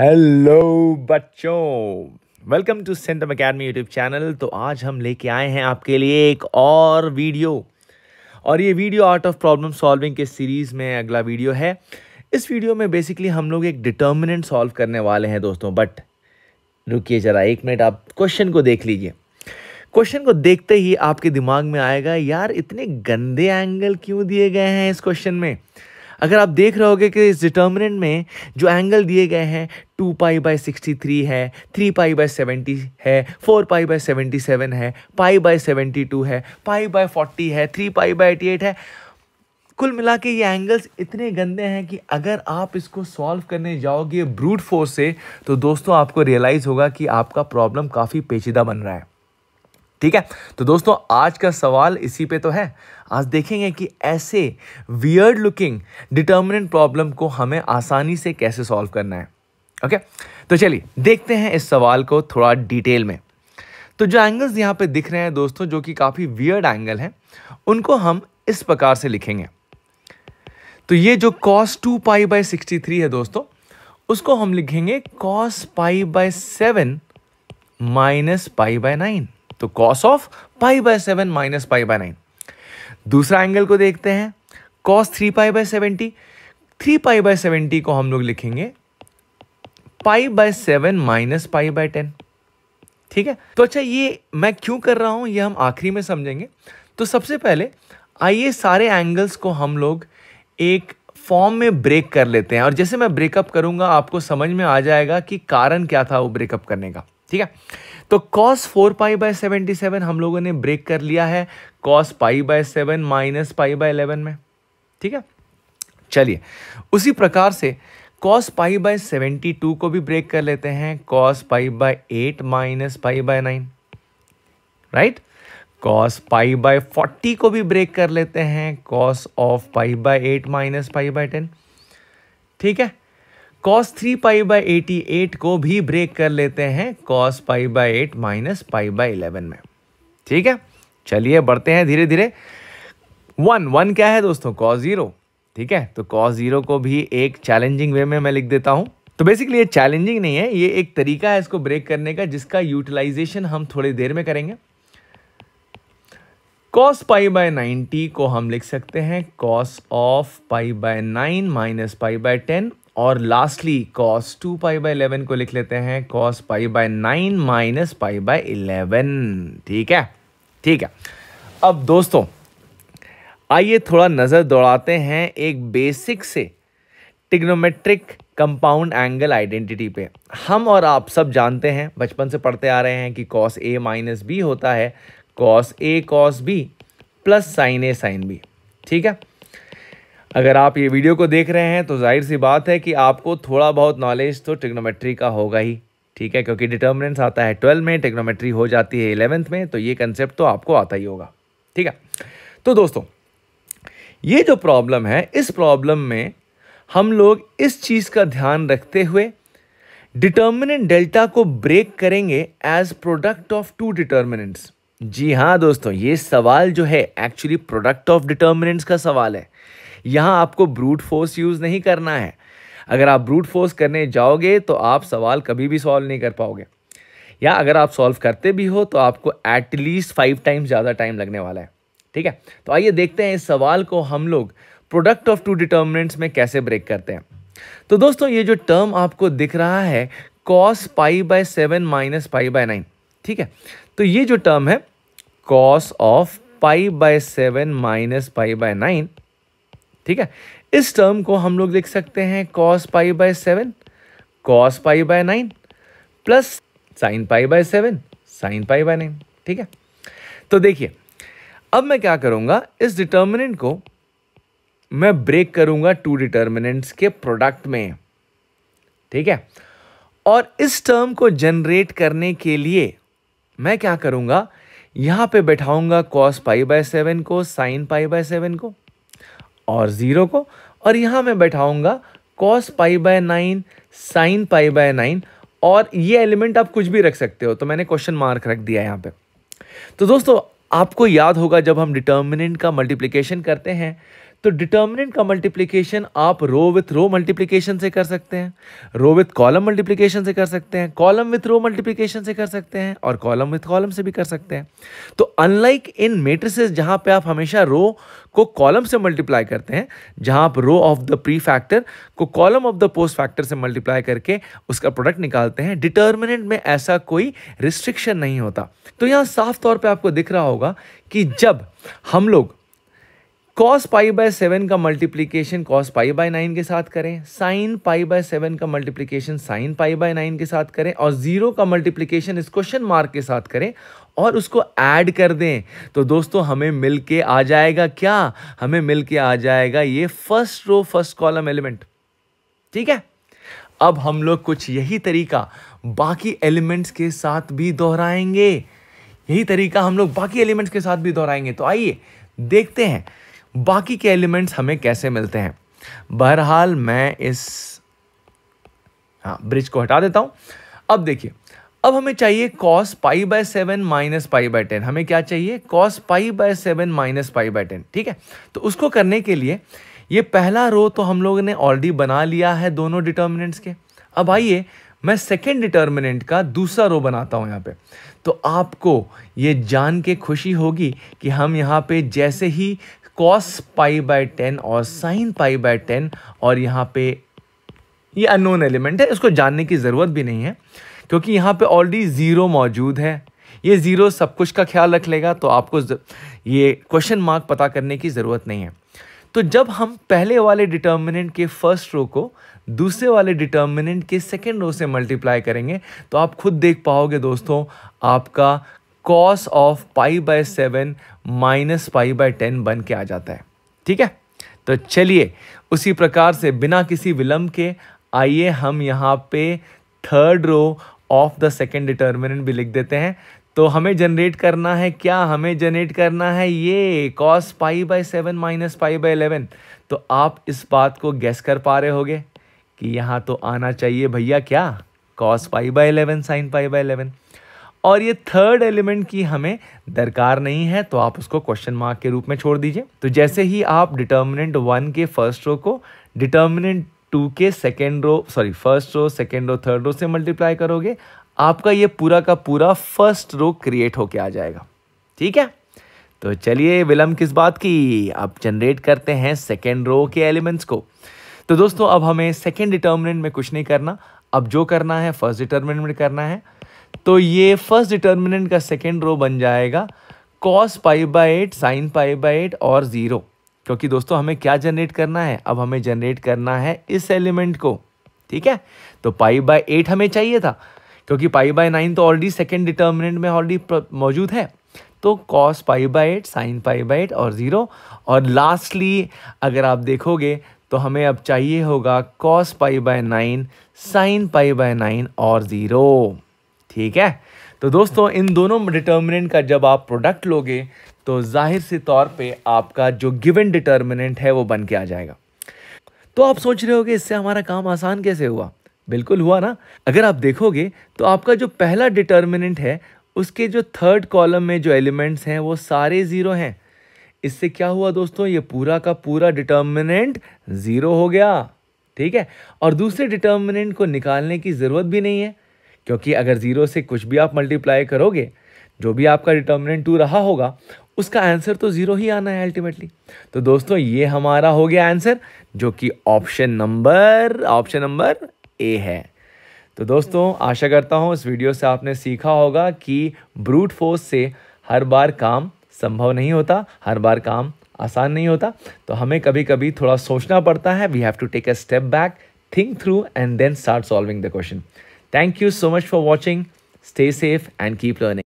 Hello बच्चों welcome to Centum academy YouTube channel तो आज हम लेके आए हैं आपके लिए एक और वीडियो और ये video art of problem solving के सीरीज़ में अगला वीडियो है इस वीडियो में बेसिकली हम लोग एक डिटर्मिनेंट सॉल्व करने वाले हैं दोस्तों बट रुकिए ज़रा एक मिनट आप क्वेश्चन को देख लीजिए क्वेश्चन को देखते ही आपके दिमाग में आएगा यार इतने गंदे एंगल क्यों दिए गए हैं इस क्वेश्चन में अगर आप देख रहे होगे कि इस डिटर्मिनेंट में जो एंगल दिए गए हैं two pi by sixty three है थ्री पाई बाई सेवेंटी है four pi by seventy seven है पाई बाई सेवेंटी टू है पाई बाई फोर्टी है three pi by eighty eight है कुल मिला के ये एंगल्स इतने गंदे हैं कि अगर आप इसको सॉल्व करने जाओगे ब्रूट फोर्स से तो दोस्तों आपको रियलाइज़ होगा कि आपका प्रॉब्लम काफ़ी पेचीदा बन रहा है ठीक है तो दोस्तों आज का सवाल इसी पे तो है आज देखेंगे कि ऐसे वियर्ड लुकिंग डिटर्मिनेंट प्रॉब्लम को हमें आसानी से कैसे सॉल्व करना है ओके तो चलिए देखते हैं इस सवाल को थोड़ा डिटेल में तो जो एंगल्स यहाँ पे दिख रहे हैं दोस्तों जो कि काफ़ी वियर्ड एंगल हैं उनको हम इस प्रकार से लिखेंगे तो ये जो cos two pi by sixty three है दोस्तों उसको हम लिखेंगे cos pi by seven minus pi by nine तो cos of pi by seven minus pi by nine दूसरा एंगल को देखते हैं cos three pi by seventy three pi by seventy को हम लोग लिखेंगे pi by seven minus pi by ten ठीक है तो अच्छा ये मैं क्यों कर रहा हूं ये हम आखिरी में समझेंगे तो सबसे पहले आइए सारे एंगल्स को हम लोग एक फॉर्म में ब्रेक कर लेते हैं और जैसे मैं ब्रेकअप करूंगा आपको समझ में आ जाएगा कि कारण क्या था वो ब्रेकअप करने का ठीक है तो cos four pi by seventy seven हम लोगों ने ब्रेक कर लिया है cos pi by seven minus pi by eleven में ठीक है चलिए उसी प्रकार से cos pi by seventy two को भी ब्रेक कर लेते हैं cos pi by eight minus pi by nine right cos pi by forty को भी ब्रेक कर लेते हैं cos of pi by eight minus pi by ten ठीक है cos three pi by eighty eight को भी ब्रेक कर लेते हैं cos pi by eight minus pi by eleven में ठीक है चलिए बढ़ते हैं धीरे धीरे वन वन क्या है दोस्तों कॉस जीरो ठीक है तो कॉस जीरो को भी एक चैलेंजिंग वे में मैं लिख देता हूं तो बेसिकली ये चैलेंजिंग नहीं है ये एक तरीका है इसको ब्रेक करने का जिसका यूटिलाइजेशन हम थोड़ी देर में करेंगे कॉस पाई बाय नाइनटी को हम लिख सकते हैं cos of pi by nine minus pi by ten और lastly cos two pi by eleven को लिख लेते हैं cos pi by nine minus pi by eleven ठीक है ठीक है अब दोस्तों आइए थोड़ा नज़र दौड़ाते हैं एक बेसिक से टिग्नोमेट्रिक कंपाउंड एंगल आइडेंटिटी पे हम और आप सब जानते हैं बचपन से पढ़ते आ रहे हैं कि कॉस ए माइनस बी होता है cos A cos B plus sine A sine B ठीक है अगर आप ये वीडियो को देख रहे हैं तो जाहिर सी बात है कि आपको थोड़ा बहुत नॉलेज तो टिग्नोमेट्री का होगा ही ठीक है क्योंकि डिटर्मिनेंट्स आता है ट्वेल्थ में टिग्नोमेट्री हो जाती है इलेवेंथ में तो ये कंसेप्ट तो आपको आता ही होगा ठीक है तो दोस्तों ये जो प्रॉब्लम है इस प्रॉब्लम में हम लोग इस चीज़ का ध्यान रखते हुए डिटर्मिनेंट डेल्टा को ब्रेक करेंगे as product of two determinants जी हाँ दोस्तों ये सवाल जो है एक्चुअली प्रोडक्ट ऑफ डिटर्मिनेंट्स का सवाल है यहाँ आपको ब्रूट फोर्स यूज़ नहीं करना है अगर आप ब्रूट फोर्स करने जाओगे तो आप सवाल कभी भी सॉल्व नहीं कर पाओगे या अगर आप सॉल्व करते भी हो तो आपको एटलीस्ट फाइव टाइम्स ज़्यादा टाइम लगने वाला है ठीक है तो आइए देखते हैं इस सवाल को हम लोग प्रोडक्ट ऑफ टू डिटर्मिनेंट्स में कैसे ब्रेक करते हैं तो दोस्तों ये जो टर्म आपको दिख रहा है cos pi by seven minus pi by nine ठीक है तो ये जो टर्म है cos of pi by seven minus pi by nine ठीक है इस टर्म को हम लोग लिख सकते हैं cos pi by seven cos pi by nine plus sine pi by seven sine pi by nine ठीक है तो देखिए अब मैं क्या करूंगा इस डिटर्मिनेंट को मैं ब्रेक करूंगा टू डिटर्मिनेंट्स के प्रोडक्ट में ठीक है और इस टर्म को जनरेट करने के लिए मैं क्या करूंगा यहां पे बैठाऊंगा कॉस पाई बाय सेवन को साइन पाई बाय सेवन को और ज़ीरो को और यहाँ मैं बैठाऊँगा cos pi by nine sine pi by nine और ये एलिमेंट आप कुछ भी रख सकते हो तो मैंने क्वेश्चन मार्क रख दिया यहाँ पे तो दोस्तों आपको याद होगा जब हम डिटर्मिनेंट का मल्टीप्लिकेशन करते हैं तो डिटर्मिनेंट का मल्टीप्लीकेशन आप रो विथ रो मल्टीप्लीकेशन से कर सकते हैं रो विथ कॉलम मल्टीप्लीकेशन से कर सकते हैं कॉलम विथ रो मल्टीप्लीकेशन से कर सकते हैं और कॉलम विथ कॉलम से भी कर सकते हैं तो अनलाइक इन मेट्रिसेस जहां पे आप हमेशा रो को कॉलम से मल्टीप्लाई करते हैं जहां आप row of the pre factor को column of the post factor से मल्टीप्लाई करके उसका प्रोडक्ट निकालते हैं डिटर्मिनेंट में ऐसा कोई रिस्ट्रिक्शन नहीं होता तो यहाँ साफ तौर पर आपको दिख रहा होगा कि जब हम लोग कॉस पाई बाय सेवन का multiplication cos pi by nine के साथ करें साइन पाई बाय सेवन का multiplication sine pi by nine के साथ करें और जीरो का मल्टीप्लीकेशन इस क्वेश्चन मार्क के साथ करें और उसको ऐड कर दें तो दोस्तों हमें मिलके आ जाएगा क्या हमें मिलके आ जाएगा ये first row first column element ठीक है अब हम लोग कुछ यही तरीका बाकी एलिमेंट्स के साथ भी दोहराएंगे यही तरीका हम लोग बाकी एलिमेंट्स के साथ भी दोहराएंगे तो आइए देखते हैं बाकी के एलिमेंट्स हमें कैसे मिलते हैं बहरहाल मैं इस हाँ ब्रिज को हटा देता हूँ अब देखिए अब हमें चाहिए cos pi by seven minus pi by ten हमें क्या चाहिए cos pi by seven minus pi by ten ठीक है तो उसको करने के लिए ये पहला रो तो हम लोगों ने ऑलरेडी बना लिया है दोनों डिटर्मिनेंट्स के अब आइए मैं सेकेंड डिटर्मिनेंट का दूसरा रो बनाता हूँ यहाँ पे तो आपको ये जान के खुशी होगी कि हम यहाँ पे जैसे ही कॉस पाई बाय टेन और साइन पाई बाय टेन और यहाँ पे ये अननोन एलिमेंट है इसको जानने की ज़रूरत भी नहीं है क्योंकि यहाँ पे ऑलरेडी ज़ीरो मौजूद है ये ज़ीरो सब कुछ का ख्याल रख लेगा तो आपको ये क्वेश्चन मार्क पता करने की ज़रूरत नहीं है तो जब हम पहले वाले डिटर्मिनेंट के फर्स्ट रो को दूसरे वाले डिटर्मिनेंट के सेकेंड रो से मल्टीप्लाई करेंगे तो आप खुद देख पाओगे दोस्तों आपका cos of pi by seven minus pi by ten बन के आ जाता है ठीक है तो चलिए उसी प्रकार से बिना किसी विलंब के आइए हम यहाँ पे third row of the second determinant भी लिख देते हैं तो हमें जनरेट करना है क्या हमें जनरेट करना है ये cos pi by seven minus pi by eleven तो आप इस बात को गैस कर पा रहे होगे कि यहाँ तो आना चाहिए भैया क्या cos pi by eleven sine pi by eleven और ये थर्ड एलिमेंट की हमें दरकार नहीं है तो आप उसको क्वेश्चन मार्क के रूप में छोड़ दीजिए तो जैसे ही आप डिटर्मिनेंट वन के फर्स्ट रो को डिटर्मिनेंट टू के second row sorry first row second row third row से मल्टीप्लाई करोगे आपका ये पूरा का पूरा फर्स्ट रो क्रिएट होके आ जाएगा ठीक है तो चलिए विलम्ब किस बात की अब जनरेट करते हैं सेकेंड रो के एलिमेंट्स को तो दोस्तों अब हमें सेकेंड डिटर्मिनेंट में कुछ नहीं करना अब जो करना है फर्स्ट डिटर्मिनेंट में करना है तो ये फर्स्ट डिटर्मिनेंट का सेकेंड रो बन जाएगा cos pi by eight sine pi by eight और ज़ीरो क्योंकि दोस्तों हमें क्या जनरेट करना है अब हमें जनरेट करना है इस एलिमेंट को ठीक है तो पाई बाई एट हमें चाहिए था क्योंकि पाई बाई नाइन तो ऑलरेडी सेकेंड डिटर्मिनेंट में ऑलरेडी मौजूद है तो cos pi by eight sine pi by eight और ज़ीरो और लास्टली अगर आप देखोगे तो हमें अब चाहिए होगा cos pi by nine sine pi by nine और ज़ीरो ठीक है तो दोस्तों इन दोनों डिटर्मिनेंट का जब आप प्रोडक्ट लोगे तो जाहिर सी तौर पे आपका जो गिवन डिटर्मिनेंट है वो बन के आ जाएगा तो आप सोच रहे होगे इससे हमारा काम आसान कैसे हुआ बिल्कुल हुआ ना अगर आप देखोगे तो आपका जो पहला डिटर्मिनेंट है उसके जो थर्ड कॉलम में जो एलिमेंट्स हैं वो सारे ज़ीरो हैं इससे क्या हुआ दोस्तों ये पूरा का पूरा डिटर्मिनेंट ज़ीरो हो गया ठीक है और दूसरे डिटर्मिनेंट को निकालने की ज़रूरत भी नहीं है क्योंकि अगर ज़ीरो से कुछ भी आप मल्टीप्लाई करोगे जो भी आपका डिटर्मिनेंट टू रहा होगा उसका आंसर तो ज़ीरो ही आना है अल्टीमेटली तो दोस्तों ये हमारा हो गया आंसर जो कि option number option number A है तो दोस्तों आशा करता हूँ इस वीडियो से आपने सीखा होगा कि ब्रूट फोर्स से हर बार काम संभव नहीं होता हर बार काम आसान नहीं होता तो हमें कभी कभी थोड़ा सोचना पड़ता है we have to take a step back think through and then start solving the question Thank you so much for watching. Stay safe and keep learning.